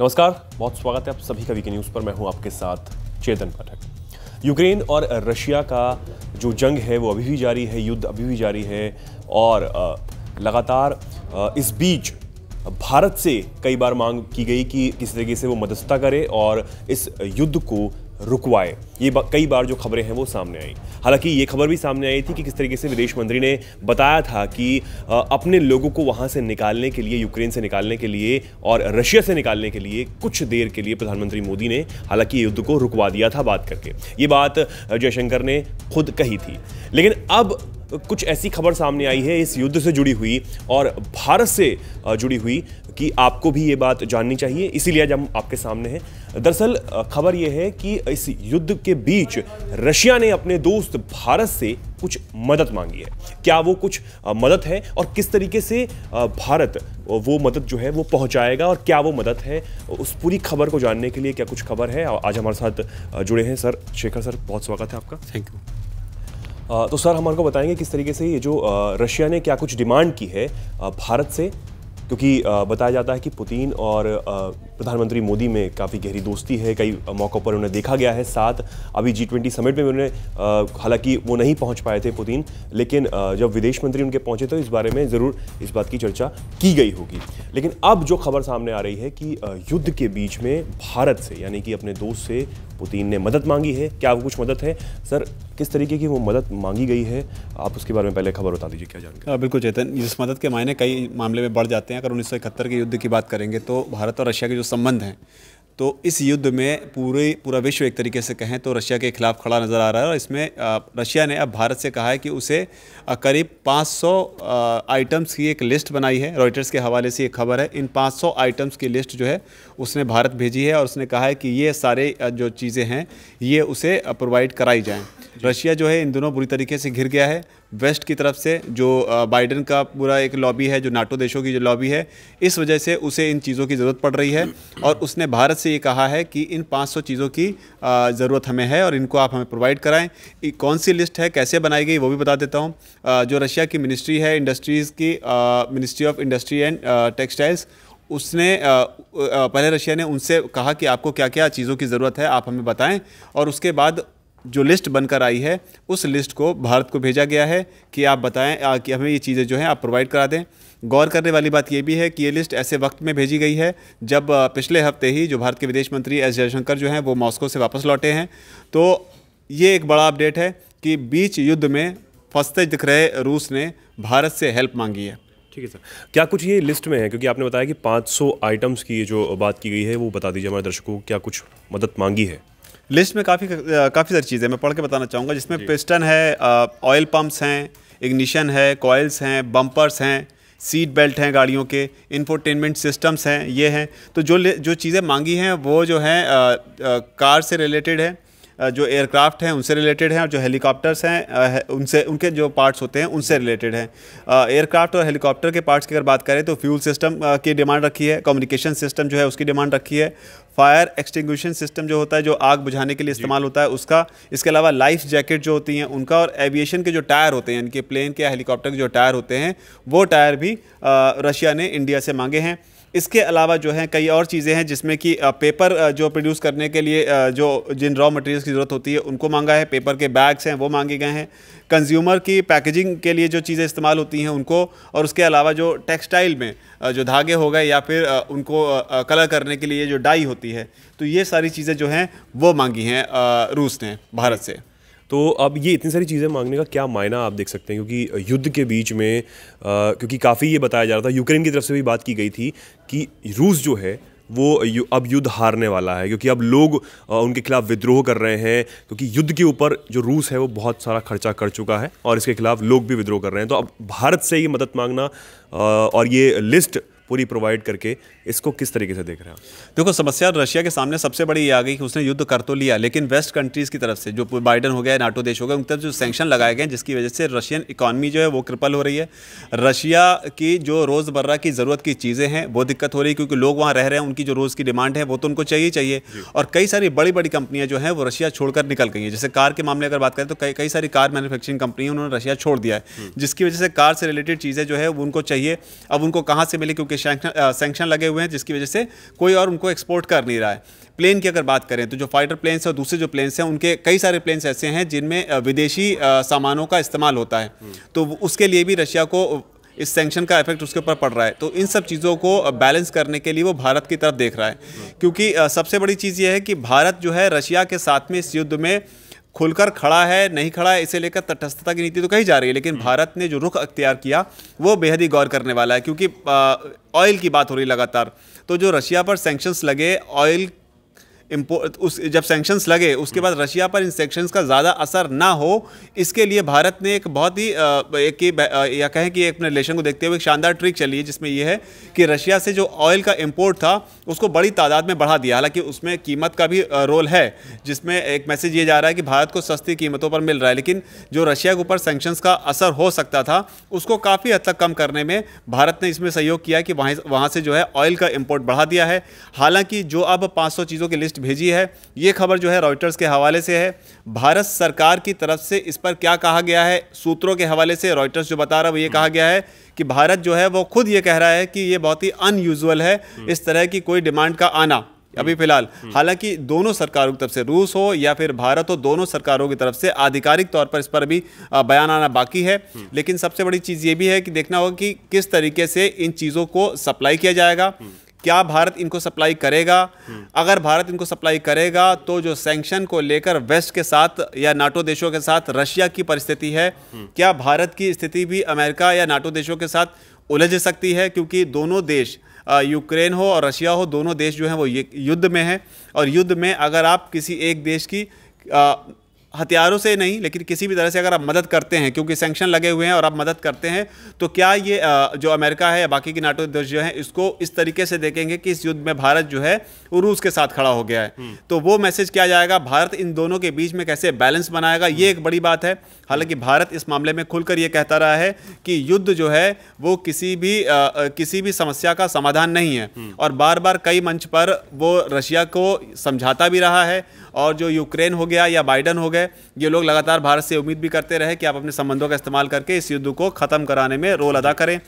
नमस्कार बहुत स्वागत है आप सभी का वीके न्यूज़ पर मैं हूं आपके साथ चेतन पाठक यूक्रेन और रशिया का जो जंग है वो अभी भी जारी है युद्ध अभी भी जारी है और लगातार इस बीच भारत से कई बार मांग की गई कि किस तरीके से वो मध्यस्थता करे और इस युद्ध को रुकवाए ये कई बार जो खबरें हैं वो सामने आई हालांकि ये खबर भी सामने आई थी कि किस तरीके से विदेश मंत्री ने बताया था कि अपने लोगों को वहाँ से निकालने के लिए यूक्रेन से निकालने के लिए और रशिया से निकालने के लिए कुछ देर के लिए प्रधानमंत्री मोदी ने हालांकि युद्ध को रुकवा दिया था बात करके ये बात जयशंकर ने खुद कही थी लेकिन अब कुछ ऐसी खबर सामने आई है इस युद्ध से जुड़ी हुई और भारत से जुड़ी हुई कि आपको भी ये बात जाननी चाहिए इसीलिए आज हम आपके सामने हैं दरअसल खबर यह है कि इस युद्ध के बीच रशिया ने अपने दोस्त भारत से कुछ मदद मांगी है क्या वो कुछ मदद है और किस तरीके से भारत वो मदद जो है वो पहुंचाएगा और क्या वो मदद है उस पूरी खबर को जानने के लिए क्या कुछ खबर है आज हमारे साथ जुड़े हैं सर शेखर सर बहुत स्वागत है आपका थैंक यू तो सर हमारे को बताएंगे किस तरीके से ये जो रशिया ने क्या कुछ डिमांड की है भारत से क्योंकि बताया जाता है कि पुतिन और प्रधानमंत्री मोदी में काफ़ी गहरी दोस्ती है कई मौक़ों पर उन्हें देखा गया है साथ अभी जी ट्वेंटी समिट में उन्हें हालांकि वो नहीं पहुंच पाए थे पुतिन लेकिन जब विदेश मंत्री उनके पहुंचे तो इस बारे में ज़रूर इस बात की चर्चा की गई होगी लेकिन अब जो खबर सामने आ रही है कि युद्ध के बीच में भारत से यानी कि अपने दोस्त से पुतिन ने मदद मांगी है क्या वो कुछ मदद है सर किस तरीके की वो मदद मांगी गई है आप उसके बारे में पहले खबर बता दीजिए क्या जानकारी हाँ, बिल्कुल चेतन इस मदद के मायने कई मामले में बढ़ जाते हैं अगर उन्नीस के युद्ध की बात करेंगे तो भारत और रशिया के जो संबंध हैं तो इस युद्ध में पूरे पूरा विश्व एक तरीके से कहें तो रशिया के खिलाफ खड़ा नज़र आ रहा है और इसमें रशिया ने अब भारत से कहा है कि उसे करीब 500 आइटम्स की एक लिस्ट बनाई है रॉयटर्स के हवाले से ये खबर है इन 500 आइटम्स की लिस्ट जो है उसने भारत भेजी है और उसने कहा है कि ये सारे जो चीज़ें हैं ये उसे प्रोवाइड कराई जाएँ रशिया जो है इन दोनों बुरी तरीके से घिर गया है वेस्ट की तरफ से जो बाइडन का पूरा एक लॉबी है जो नाटो देशों की जो लॉबी है इस वजह से उसे इन चीज़ों की ज़रूरत पड़ रही है और उसने भारत से ये कहा है कि इन 500 चीज़ों की ज़रूरत हमें है और इनको आप हमें प्रोवाइड कराएं कौन सी लिस्ट है कैसे बनाई गई वो भी बता देता हूँ जो रशिया की मिनिस्ट्री है इंडस्ट्रीज़ की ministry of industry and textiles उसने पहले रशिया ने उनसे कहा कि आपको क्या क्या चीज़ों की ज़रूरत है आप हमें बताएं और उसके बाद जो लिस्ट बनकर आई है उस लिस्ट को भारत को भेजा गया है कि आप बताएं कि हमें ये चीज़ें जो हैं आप प्रोवाइड करा दें गौर करने वाली बात यह भी है कि ये लिस्ट ऐसे वक्त में भेजी गई है जब पिछले हफ्ते ही जो भारत के विदेश मंत्री एस जयशंकर जो हैं वो मॉस्को से वापस लौटे हैं तो ये एक बड़ा अपडेट है कि बीच युद्ध में फंसते दिख रहे रूस ने भारत से हेल्प मांगी है ठीक है सर क्या कुछ ये लिस्ट में है क्योंकि आपने बताया कि 500 आइटम्स की जो बात की गई है वो बता दीजिए हमारे दर्शकों को क्या कुछ मदद मांगी है लिस्ट में काफ़ी काफ़ी सारी चीज़ें मैं पढ़ के बताना चाहूँगा जिसमें पिस्टन है ऑयल पम्प्स हैं इग्निशन है कॉयल्स हैं बम्पर्स हैं सीट बेल्ट हैं गाड़ियों के इंफोटेनमेंट सिस्टम्स हैं ये हैं तो जो जो चीज़ें मांगी हैं वो जो हैं कार से रिलेटेड है जो एयरक्राफ्ट हैं उनसे रिलेटेड हैं और जो हेलीकॉप्टर्स हैं उनसे उनके जो पार्ट्स होते हैं उनसे रिलेटेड हैं एयरक्राफ्ट और हेलीकॉप्टर के पार्ट्स की अगर बात करें तो फ्यूल सिस्टम की डिमांड रखी है कम्युनिकेशन सिस्टम जो है उसकी डिमांड रखी है फायर एक्सटिंग्विशन सिस्टम जो होता है जो आग बुझाने के लिए इस्तेमाल होता है उसका इसके अलावा लाइफ जैकेट जो होती हैं उनका और एविएशन के जो टायर होते हैं इनके कि प्लेन के हेलीकॉप्टर के जो टायर होते हैं वो टायर भी रशिया ने इंडिया से मांगे हैं इसके अलावा जो है कई और चीज़ें हैं जिसमें कि पेपर जो प्रोड्यूस करने के लिए जो जिन रॉ मटेरियल्स की ज़रूरत होती है उनको मांगा है पेपर के बैग्स हैं वो मांगे गए हैं कंज्यूमर की पैकेजिंग के लिए जो चीज़ें इस्तेमाल होती हैं उनको और उसके अलावा जो टेक्सटाइल में जो धागे हो गए या फिर उनको कलर करने के लिए जो डाई होती है तो ये सारी चीज़ें जो हैं वो मांगी हैं रूस ने भारत से तो अब ये इतनी सारी चीज़ें मांगने का क्या मायना आप देख सकते हैं क्योंकि युद्ध के बीच में आ, क्योंकि काफ़ी ये बताया जा रहा था यूक्रेन की तरफ से भी बात की गई थी कि रूस जो है वो यु, अब युद्ध हारने वाला है क्योंकि अब लोग आ, उनके खिलाफ विद्रोह कर रहे हैं क्योंकि युद्ध के ऊपर जो रूस है वो बहुत सारा खर्चा कर चुका है और इसके खिलाफ लोग भी विद्रोह कर रहे हैं तो अब भारत से ये मदद मांगना आ, और ये लिस्ट पूरी प्रोवाइड करके इसको किस तरीके से देख रहे हो देखो समस्या रशिया के सामने सबसे बड़ी ये आ गई कि उसने युद्ध कर तो लिया लेकिन वेस्ट कंट्रीज़ की तरफ से जो बाइडन हो गया नाटो देश हो गया उन तरफ जो सेंक्शन लगाए गए जिसकी वजह से रशियन इकॉनमी जो है वो क्रिपल हो रही है रशिया की जो रोज़मर्रा की ज़रूरत की चीज़ें हैं वो दिक्कत हो रही है क्योंकि लोग वहाँ रह रहे हैं उनकी जो रोज़ की डिमांड है वो तो उनको चाहिए चाहिए और कई सारी बड़ी बड़ी कंपनियाँ जो हैं वो रशिया छोड़कर निकल गई हैं जैसे कार के मामले अगर बात करें तो कई कई सारी कार मैन्युफैक्चरिंग कंपनी उन्होंने रशिया छोड़ दिया है हम्म। जिसकी वजह से कार से रिलेटेड चीज़ें जो है उनको चाहिए अब उनको कहाँ से मिले क्योंकि सेंक्शन uh, लगे हुए हैं जिसकी वजह से कोई और उनको एक्सपोर्ट कर नहीं रहा है प्लेन की अगर बात करें तो जो फाइटर प्लेन्स और दूसरे जो प्लेन्स हैं उनके कई सारे प्लेन्स ऐसे हैं जिनमें uh, विदेशी uh, सामानों का इस्तेमाल होता है तो उसके लिए भी रशिया को इस सेंक्शन का इफेक्ट उसके ऊपर पड़ रहा है तो इन सब चीज़ों को बैलेंस करने के लिए वो भारत की तरफ देख रहा है क्योंकि सबसे बड़ी चीज़ ये है कि भारत जो है रशिया के साथ में इस युद्ध में खुलकर खड़ा है नहीं खड़ा है इसे लेकर तटस्थता की नीति तो कही जा रही है लेकिन हम्म। भारत ने जो रुख अख्तियार किया वो बेहद ही गौर करने वाला है क्योंकि ऑयल की बात हो रही लगातार तो जो रशिया पर सेंक्शंस लगे ऑयल उस जब सेंक्शंस लगे उसके बाद रशिया पर इन सेंक्शंस का ज़्यादा असर ना हो इसके लिए भारत ने एक बहुत ही एक या कहें कि एक अपने रिलेशन को देखते हुए एक शानदार ट्रिक चली है जिसमें यह है कि रशिया से जो ऑयल का इम्पोर्ट था उसको बड़ी तादाद में बढ़ा दिया हालांकि उसमें कीमत का भी रोल है जिसमें एक मैसेज ये जा रहा है कि भारत को सस्ती कीमतों पर मिल रहा है लेकिन जो रशिया के ऊपर सेंक्शंस का असर हो सकता था उसको काफ़ी हद तक कम करने में भारत ने इसमें सहयोग किया कि वहाँ वहाँ से जो है ऑयल का इम्पोर्ट बढ़ा दिया है हालांकि जो अब पाँच चीज़ों की लिस्ट भेजी है ये खबर जो है रॉयटर्स के हवाले से है भारत सरकार की तरफ से इस पर क्या कहा गया है सूत्रों के हवाले से रॉयटर्स जो बता रहा है वो ये कहा गया है कि भारत जो है वो खुद ये कह रहा है कि ये बहुत ही अनयूजल है हम्म। इस तरह की कोई डिमांड का आना अभी हम्म। फिलहाल हम्म। हालांकि दोनों सरकारों की तरफ से रूस हो या फिर भारत हो दोनों सरकारों की तरफ से आधिकारिक तौर पर इस पर भी बयान आना बाकी है लेकिन सबसे बड़ी चीज़ ये भी है कि देखना होगा कि किस तरीके से इन चीज़ों को सप्लाई किया जाएगा क्या भारत इनको सप्लाई करेगा अगर भारत इनको सप्लाई करेगा तो जो सैंक्शन को लेकर वेस्ट के साथ या नाटो देशों के साथ रशिया की परिस्थिति है क्या भारत की स्थिति भी अमेरिका या नाटो देशों के साथ उलझ सकती है क्योंकि दोनों देश यूक्रेन हो और रशिया हो दोनों देश जो हैं वो युद्ध में हैं और युद्ध में अगर आप किसी एक देश की हथियारों से नहीं लेकिन किसी भी तरह से अगर आप मदद करते हैं क्योंकि सेंक्शन लगे हुए हैं और आप मदद करते हैं तो क्या ये जो अमेरिका है या बाकी के नाटो देश जो है इसको इस तरीके से देखेंगे कि इस युद्ध में भारत जो है वो रूस के साथ खड़ा हो गया है हम्म। तो वो मैसेज क्या जाएगा भारत इन दोनों के बीच में कैसे बैलेंस बनाएगा ये एक बड़ी बात है हालांकि भारत इस मामले में खुलकर ये कहता रहा है कि युद्ध जो है वो किसी भी आ, किसी भी समस्या का समाधान नहीं है हम्म। और बार बार कई मंच पर वो रशिया को समझाता भी रहा है और जो यूक्रेन हो गया या बाइडन हो गए ये लोग लगातार भारत से उम्मीद भी करते रहे कि आप अपने संबंधों का इस्तेमाल करके इस युद्ध को ख़त्म कराने में रोल अदा करें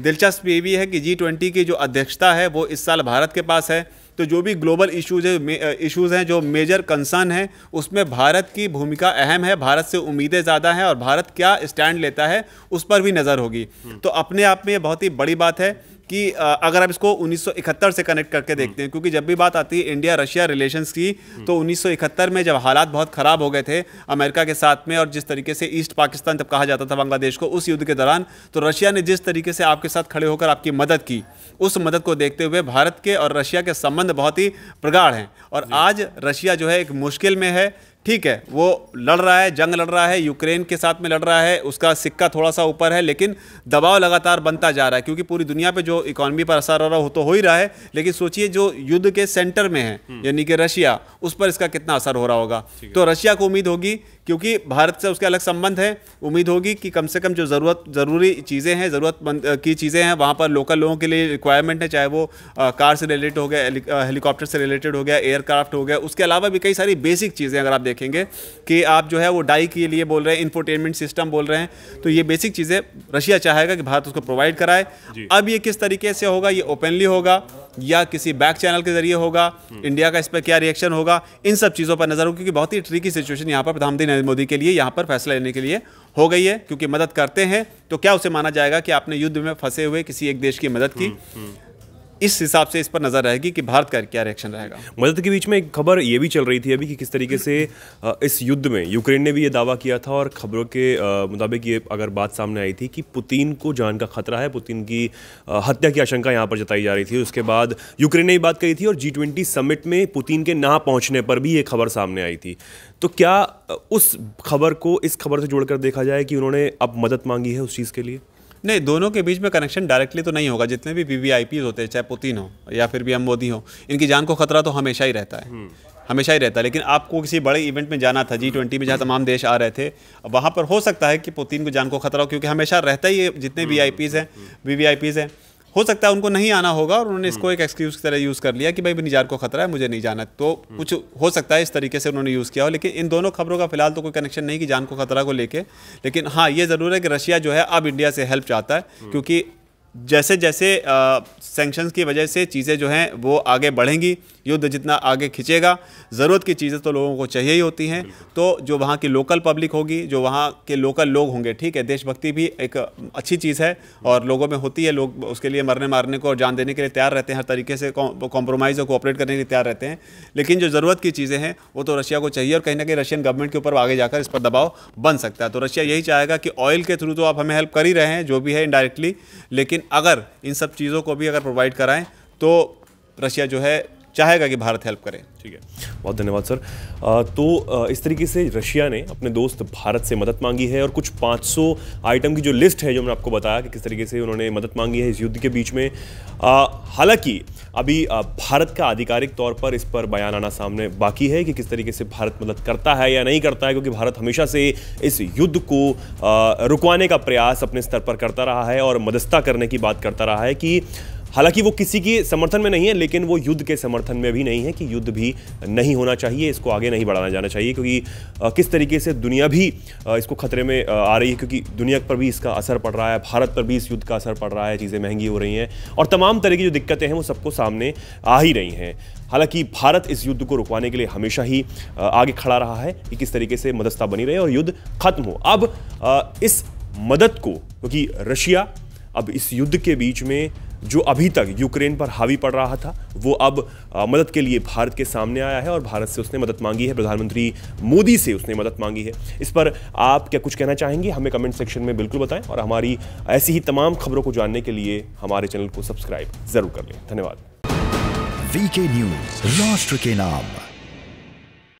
दिलचस्प ये भी है कि जी ट्वेंटी की जो अध्यक्षता है वो इस साल भारत के पास है तो जो भी ग्लोबल इश्यूज है इश्यूज़ हैं जो मेजर कंसर्न हैं उसमें भारत की भूमिका अहम है भारत से उम्मीदें ज़्यादा हैं और भारत क्या स्टैंड लेता है उस पर भी नज़र होगी तो अपने आप में ये बहुत ही बड़ी बात है कि अगर आप इसको 1971 से कनेक्ट करके हम्म। देखते हैं क्योंकि जब भी बात आती है इंडिया रशिया रिलेशंस की हम्म। तो 1971 में जब हालात बहुत ख़राब हो गए थे अमेरिका के साथ में और जिस तरीके से ईस्ट पाकिस्तान तब कहा जाता था बांग्लादेश को उस युद्ध के दौरान तो रशिया ने जिस तरीके से आपके साथ खड़े होकर आपकी मदद की उस मदद को देखते हुए भारत के और रशिया के संबंध बहुत ही प्रगाढ़ हैं और आज रशिया जो है एक मुश्किल में है ठीक है वो लड़ रहा है जंग लड़ रहा है यूक्रेन के साथ में लड़ रहा है उसका सिक्का थोड़ा सा ऊपर है लेकिन दबाव लगातार बनता जा रहा है क्योंकि पूरी दुनिया पे जो इकोनॉमी पर असर हो रहा हो तो हो ही रहा है लेकिन सोचिए जो युद्ध के सेंटर में है हम्म। यानी कि रशिया उस पर इसका कितना असर हो रहा होगा तो रशिया को उम्मीद होगी क्योंकि भारत से उसके अलग संबंध है उम्मीद होगी कि कम से कम जो ज़रूरत ज़रूरी चीज़ें हैं ज़रूरतमंद की चीज़ें हैं वहाँ पर लोकल लोगों के लिए रिक्वायरमेंट है चाहे वो कार से रिलेटेड हो गया हेलीकॉप्टर से रिलेटेड हो गया एयरक्राफ्ट हो गया उसके अलावा भी कई सारी बेसिक चीज़ें अगर आप देखेंगे कि आप जो है वो डाई के लिए बोल रहे हैं इन्फोटेनमेंट सिस्टम बोल रहे हैं तो ये बेसिक चीज़ें रशिया चाहेगा कि भारत उसको प्रोवाइड कराए अब ये किस तरीके से होगा ये ओपनली होगा या किसी बैक चैनल के जरिए होगा इंडिया का इस पर क्या रिएक्शन होगा इन सब चीज़ों पर नजर हो क्योंकि बहुत ही ट्रिकी सिचुएशन यहाँ पर प्रधानमंत्री नरेंद्र मोदी के लिए यहाँ पर फैसला लेने के लिए हो गई है क्योंकि मदद करते हैं तो क्या उसे माना जाएगा कि आपने युद्ध में फंसे हुए किसी एक देश की मदद की हम्म, हम्म। इस हिसाब से इस पर नजर रहेगी कि भारत का क्या रिएक्शन रहेगा मदद के बीच में एक खबर ये भी चल रही थी अभी कि किस तरीके से इस युद्ध में यूक्रेन ने भी ये दावा किया था और खबरों के मुताबिक ये अगर बात सामने आई थी कि पुतिन को जान का खतरा है पुतिन की हत्या की आशंका यहाँ पर जताई जा रही थी उसके बाद यूक्रेन ने भी बात कही थी और जी ट्वेंटी समिट में पुतिन के ना पहुँचने पर भी ये खबर सामने आई थी तो क्या उस खबर को इस खबर से जोड़कर देखा जाए कि उन्होंने अब मदद मांगी है उस चीज़ के लिए नहीं दोनों के बीच में कनेक्शन डायरेक्टली तो नहीं होगा जितने भी वी होते हैं चाहे पुतिन हो या फिर भी एम मोदी हो इनकी जान को खतरा तो हमेशा ही रहता है हम्म। हमेशा ही रहता है लेकिन आपको किसी बड़े इवेंट में जाना था जी ट्वेंटी में जहाँ तमाम देश आ रहे थे वहाँ पर हो सकता है कि पुतिन को जान को खतरा हो क्योंकि हमेशा रहता ही है जितने वी हम्म। आई हैं वी वी आई हैं हो सकता है उनको नहीं आना होगा और उन्होंने इसको हम्म। एक एक्सक्यूज की तरह यूज़ कर लिया कि भाई निजार को खतरा है मुझे नहीं जाना तो हम्म। कुछ हो सकता है इस तरीके से उन्होंने यूज़ किया हो लेकिन इन दोनों खबरों का फिलहाल तो कोई कनेक्शन नहीं कि जान को खतरा को लेके लेकिन हाँ ये ज़रूर है कि रशिया जो है अब इंडिया से हेल्प चाहता है हम्म। क्योंकि जैसे जैसे सेंक्शंस की वजह से चीज़ें जो हैं वो आगे बढ़ेंगी युद्ध जितना आगे खिंचेगा ज़रूरत की चीज़ें तो लोगों को चाहिए ही होती हैं तो जो वहाँ की लोकल पब्लिक होगी जो वहाँ के लोकल लोग होंगे ठीक है देशभक्ति भी एक अच्छी चीज़ है और लोगों में होती है लोग उसके लिए मरने मारने को और जान देने के लिए तैयार रहते हैं हर तरीके से कॉम्प्रोमाइज़ और कोऑपरेट करने के लिए तैयार रहते हैं लेकिन जो ज़रूरत की चीज़ें हैं वो तो रशिया को चाहिए और कहीं ना कहीं रशियन गवर्नमेंट के ऊपर आगे जाकर इस पर दबाव बन सकता है तो रशिया यही चाहेगा कि ऑयल के थ्रू तो आप हमें हेल्प कर ही रहे हैं जो भी है इनडायरेक्टली लेकिन लेकिन अगर इन सब चीज़ों को भी अगर प्रोवाइड कराएं तो रशिया जो है चाहेगा कि भारत हेल्प करे ठीक है बहुत धन्यवाद सर आ, तो इस तरीके से रशिया ने अपने दोस्त भारत से मदद मांगी है और कुछ 500 आइटम की जो लिस्ट है जो मैंने आपको बताया कि किस तरीके से उन्होंने मदद मांगी है इस युद्ध के बीच में हालांकि अभी भारत का आधिकारिक तौर पर इस पर बयान आना सामने बाकी है कि किस तरीके से भारत मदद करता है या नहीं करता है क्योंकि भारत हमेशा से इस युद्ध को रुकवाने का प्रयास अपने स्तर पर करता रहा है और मदस्ता करने की बात करता रहा है कि हालांकि वो किसी के समर्थन में नहीं है लेकिन वो युद्ध के समर्थन में भी नहीं है कि युद्ध भी नहीं होना चाहिए इसको आगे नहीं बढ़ाना जाना चाहिए क्योंकि किस तरीके से दुनिया भी इसको खतरे में आ रही है क्योंकि दुनिया पर भी इसका असर पड़ रहा है भारत पर भी इस युद्ध का असर पड़ रहा है चीज़ें महंगी हो रही हैं और तमाम तरह की जो दिक्कतें हैं वो सबको सामने आ ही रही हैं हालांकि भारत इस युद्ध को रुकवाने के लिए हमेशा ही आगे खड़ा रहा है कि किस तरीके से मदस्ता बनी रहे और युद्ध खत्म हो अब इस मदद को क्योंकि रशिया अब इस युद्ध के बीच में जो अभी तक यूक्रेन पर हावी पड़ रहा था वो अब मदद के लिए भारत के सामने आया है और भारत से उसने मदद मांगी है प्रधानमंत्री मोदी से उसने मदद मांगी है इस पर आप क्या कुछ कहना चाहेंगे हमें कमेंट सेक्शन में बिल्कुल बताएं और हमारी ऐसी ही तमाम खबरों को जानने के लिए हमारे चैनल को सब्सक्राइब जरूर कर लें धन्यवाद वीके न्यूज राष्ट्र के नाम